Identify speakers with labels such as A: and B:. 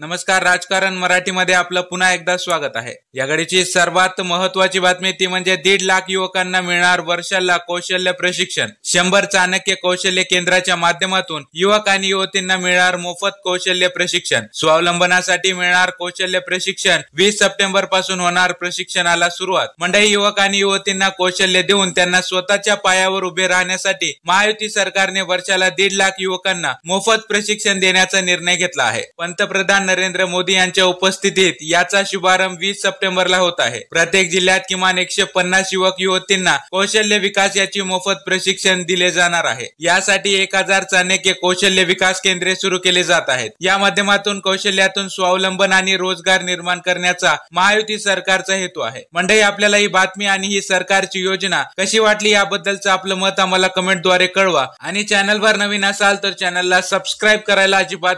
A: नमस्कार राजकारण मराठी मध्ये आपलं पुन्हा एकदा स्वागत आहे या घडीची सर्वात महत्वाची बातमी ती म्हणजे दीड लाख युवकांना मिळणार वर्षाला कौशल्य प्रशिक्षण शंभर चाणक्य कौशल्य केंद्राच्या माध्यमातून युवक आणि युवतींना मिळणार मोफत कौशल्य प्रशिक्षण स्वावलंबनासाठी मिळणार कौशल्य प्रशिक्षण वीस सप्टेंबर पासून होणार प्रशिक्षणाला सुरुवात मंडळी युवक आणि युवतींना कौशल्य देऊन त्यांना स्वतःच्या पायावर उभे राहण्यासाठी महायुती सरकारने वर्षाला दीड लाख युवकांना मोफत प्रशिक्षण देण्याचा निर्णय घेतला आहे पंतप्रधान नरेंद्र मोदी यांच्या उपस्थितीत याचा शुभारंभ वीस सप्टेंबरला होत आहे प्रत्येक जिल्ह्यात किमान एकशे पन्नास युवक युवतींना कौशल्य विकास याची मोफत प्रशिक्षण दिले जाणार आहे यासाठी एक हजार चाणक्य कौशल्य विकास केंद्रे सुरू केले जात आहेत या माध्यमातून कौशल्यातून स्वावलंबन आणि रोजगार निर्माण करण्याचा महायुती सरकारचा हेतू आहे मंडळी आपल्याला ही बातमी आणि ही सरकारची योजना कशी वाटली याबद्दलचं आपलं मत आम्हाला कमेंट द्वारे कळवा आणि चॅनलवर नवीन असाल तर चॅनलला सबस्क्राईब करायला अजिबात